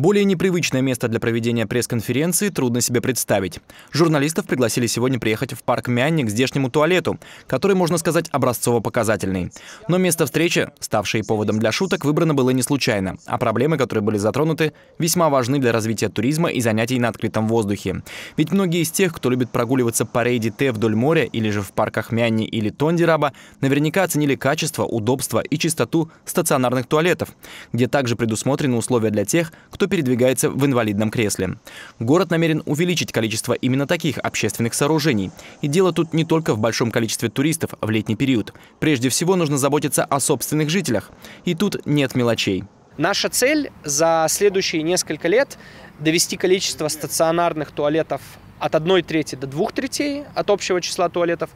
Более непривычное место для проведения пресс-конференции трудно себе представить. Журналистов пригласили сегодня приехать в парк Мянник к здешнему туалету, который, можно сказать, образцово-показательный. Но место встречи, ставшее поводом для шуток, выбрано было не случайно, а проблемы, которые были затронуты, весьма важны для развития туризма и занятий на открытом воздухе. Ведь многие из тех, кто любит прогуливаться по рейде Т вдоль моря или же в парках Мянни или Тондираба, наверняка оценили качество, удобство и чистоту стационарных туалетов, где также предусмотрены условия для тех, кто передвигается в инвалидном кресле. Город намерен увеличить количество именно таких общественных сооружений. И дело тут не только в большом количестве туристов в летний период. Прежде всего нужно заботиться о собственных жителях. И тут нет мелочей. Наша цель за следующие несколько лет довести количество стационарных туалетов от 1 трети до 2 третей от общего числа туалетов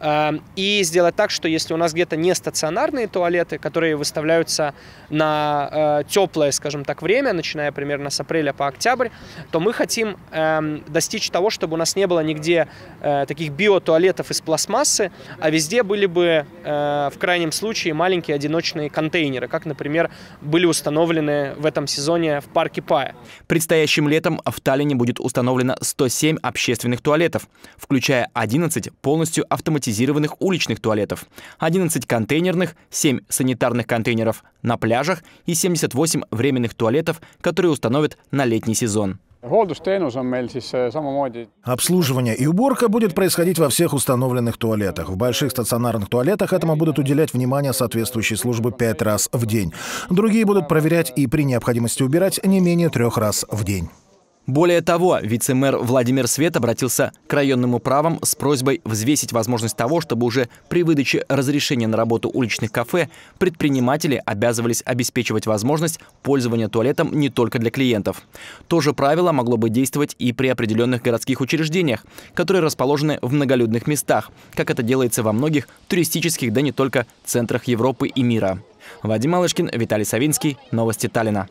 Эм, и сделать так, что если у нас где-то не стационарные туалеты, которые выставляются на э, теплое, скажем так, время, начиная примерно с апреля по октябрь, то мы хотим эм, достичь того, чтобы у нас не было нигде э, таких биотуалетов из пластмассы, а везде были бы э, в крайнем случае маленькие одиночные контейнеры, как, например, были установлены в этом сезоне в парке Пая. Предстоящим летом в Таллине будет установлено 107 общественных туалетов, включая 11 полностью автоматизированных автоматизированных уличных туалетов, 11 контейнерных, 7 санитарных контейнеров на пляжах и 78 временных туалетов, которые установят на летний сезон. Э, Обслуживание и уборка будет происходить во всех установленных туалетах. В больших стационарных туалетах этому будут уделять внимание соответствующие службы пять раз в день. Другие будут проверять и при необходимости убирать не менее трех раз в день. Более того, вице-мэр Владимир Свет обратился к районным управам с просьбой взвесить возможность того, чтобы уже при выдаче разрешения на работу уличных кафе предприниматели обязывались обеспечивать возможность пользования туалетом не только для клиентов. То же правило могло бы действовать и при определенных городских учреждениях, которые расположены в многолюдных местах, как это делается во многих туристических, да не только центрах Европы и мира. Вадим Малышкин, Виталий Савинский, Новости Таллина.